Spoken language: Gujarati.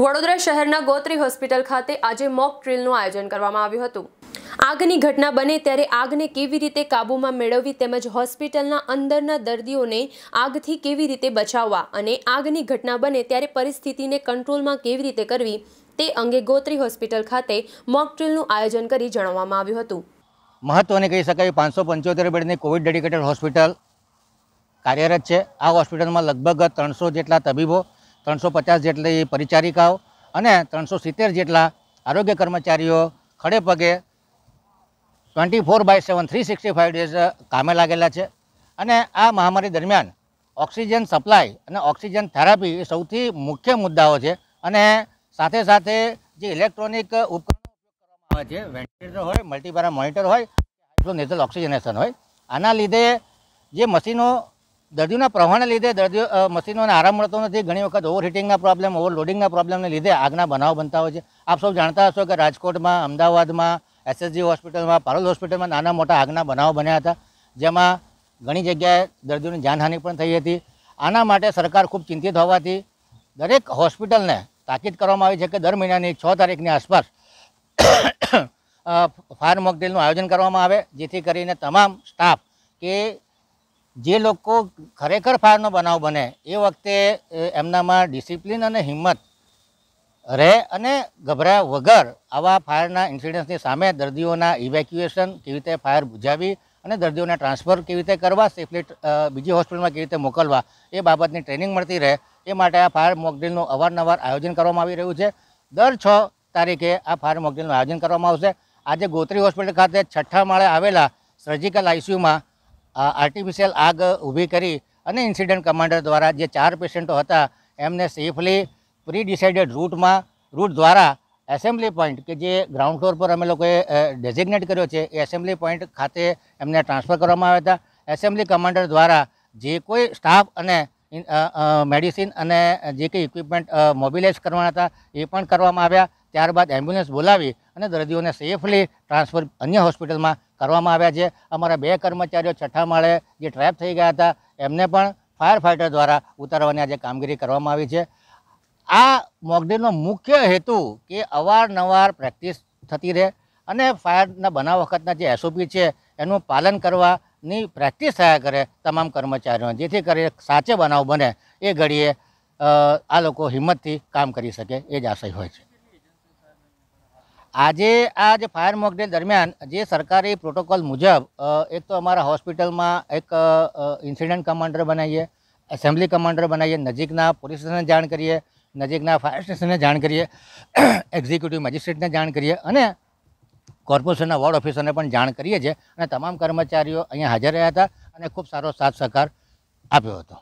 વડોદરા શહેરના ગોત્રી હોસ્પિટલ ખાતે આજે મોક ડ્રિલનું આયોજન કરવામાં આવ્યું હતું આગની ઘટના બને ત્યારે આગને કેવી રીતે કાબૂમાં મેળવવી તેમજ હોસ્પિટલના અંદરના દર્દીઓને આગથી કેવી રીતે બચાવવા અને આગની ઘટના બને ત્યારે પરિસ્થિતિને કંટ્રોલમાં કેવી રીતે કરવી તે અંગે ગોત્રી હોસ્પિટલ ખાતે મોક ડ્રિલનું આયોજન કરી જણાવવામાં આવ્યું હતું મહત્વને કહી શકાય પાંચસો પંચોતેર બેડની કોવિડ ડેડિકેટેડ હોસ્પિટલ કાર્યરત છે આ હોસ્પિટલમાં લગભગ ત્રણસો જેટલા તબીબો ત્રણસો પચાસ જેટલી પરિચારિકાઓ અને ત્રણસો સિત્તેર જેટલા આરોગ્ય કર્મચારીઓ ખડે પગે twenty four by seven three sixty five days કામે લાગેલા છે અને આ મહામારી દરમિયાન ઓક્સિજન સપ્લાય અને ઓક્સિજન થેરાપી એ સૌથી મુખ્ય મુદ્દાઓ છે અને સાથે સાથે જે ઇલેક્ટ્રોનિક ઉપકરણ આવે છે વેન્ટિલેટર હોય મલ્ટીપેરા મોનિટર હોય નેઝલ ઓક્સિજનેશન હોય આના લીધે જે મશીનો દર્દીઓના પ્રવાહને લીધે દર્દીઓ મશીનોને આરામ મળતો નથી ઘણી વખત ઓવરહીટિંગના પ્રોબ્લેમ ઓવરલોડિંગના પ્રોબ્લેમને લીધે આગના બનાવ બનતા હોય છે આપ સૌ જાણતા હશો કે રાજકોટમાં અમદાવાદમાં એસએસજી હોસ્પિટલમાં પારોલ હોસ્પિટલમાં નાના મોટા આગના બનાવ બન્યા હતા જેમાં ઘણી જગ્યાએ દર્દીઓની જાનહાનિ પણ થઈ હતી આના માટે સરકાર ખૂબ ચિંતિત હોવાથી દરેક હોસ્પિટલને તાકીદ કરવામાં આવી છે કે દર મહિનાની છ તારીખની આસપાસ ફાયર મોકડ્રીલનું આયોજન કરવામાં આવે જેથી કરીને તમામ સ્ટાફ કે જે લોકો ખરેખર ફાયરનો બનાવ બને એ વખતે એમનામાં ડિસિપ્લિન અને હિંમત રહે અને ગભરાયા વગર આવા ફાયરના ઇન્સિડન્ટની સામે દર્દીઓના ઇવેક્યુએશન કેવી રીતે ફાયર બુજાવી અને દર્દીઓને ટ્રાન્સફર કેવી રીતે કરવા સેફલી બીજી હોસ્પિટલમાં કેવી રીતે મોકલવા એ બાબતની ટ્રેનિંગ મળતી રહે એ માટે આ ફાયર મોકડ્રીલનું અવારનવાર આયોજન કરવામાં આવી રહ્યું છે દર છ તારીખે આ ફાયર મોકડ્રીલનું આયોજન કરવામાં આવશે આજે ગોત્રી હોસ્પિટલ ખાતે છઠ્ઠા માળે આવેલા સર્જિકલ આઈસીયુમાં આર્ટિફિશિયલ આગ ઊભી કરી અને ઇન્સિડન્ટ કમાન્ડર દ્વારા જે ચાર પેશન્ટો હતા એમને સેફલી પ્રી ડિસાઇડેડ રૂટમાં રૂટ દ્વારા એસેમ્બલી પોઈન્ટ કે જે ગ્રાઉન્ડ ફ્લોર પર અમે લોકોએ ડેઝિગ્નેટ કર્યો છે એ એસેમ્બલી પોઈન્ટ ખાતે એમને ટ્રાન્સફર કરવામાં આવ્યા હતા એસેમ્બલી કમાન્ડર દ્વારા જે કોઈ સ્ટાફ અને મેડિસિન અને જે કંઈ ઇક્વિપમેન્ટ મોબિલાઇઝ કરવાના હતા એ પણ કરવામાં આવ્યા ત્યારબાદ એમ્બ્યુલન્સ બોલાવી અને દર્દીઓને સેફલી ટ્રાન્સફર અન્ય હોસ્પિટલમાં કરવામાં આવ્યા છે અમારા બે કર્મચારીઓ છઠ્ઠા માળે જે ટ્રેપ થઈ ગયા હતા એમને પણ ફાયર ફાઇટર દ્વારા ઉતારવાની આજે કામગીરી કરવામાં આવી છે આ મોકડ્રીલનો મુખ્ય હેતુ કે અવારનવાર પ્રેક્ટિસ થતી રહે અને ફાયરના બનાવ વખતના જે એસઓપી છે એનું પાલન કરવાની પ્રેક્ટિસ થયા કરે તમામ કર્મચારીઓ જેથી કરી સાચે બનાવ બને એ ઘડીએ આ લોકો હિંમતથી કામ કરી શકે એ જ આશય હોય છે આજે આ જે ફાયર મોકડેલ દરમિયાન જે સરકારી પ્રોટોકોલ મુજબ એક તો અમારા હોસ્પિટલમાં એક ઇન્સિડન્ટ કમાન્ડર બનાવીએ એસેમ્બલી કમાન્ડર બનાવીએ નજીકના પોલીસ સ્ટેશનને જાણ કરીએ નજીકના ફાયર સ્ટેશનને જાણ કરીએ એક્ઝિક્યુટિવ મેજિસ્ટ્રેટને જાણ કરીએ અને કોર્પોરેશનના વોર્ડ ઓફિસરને પણ જાણ કરીએ છીએ અને તમામ કર્મચારીઓ અહીંયા હાજર રહ્યા હતા અને ખૂબ સારો સાથ સહકાર આપ્યો હતો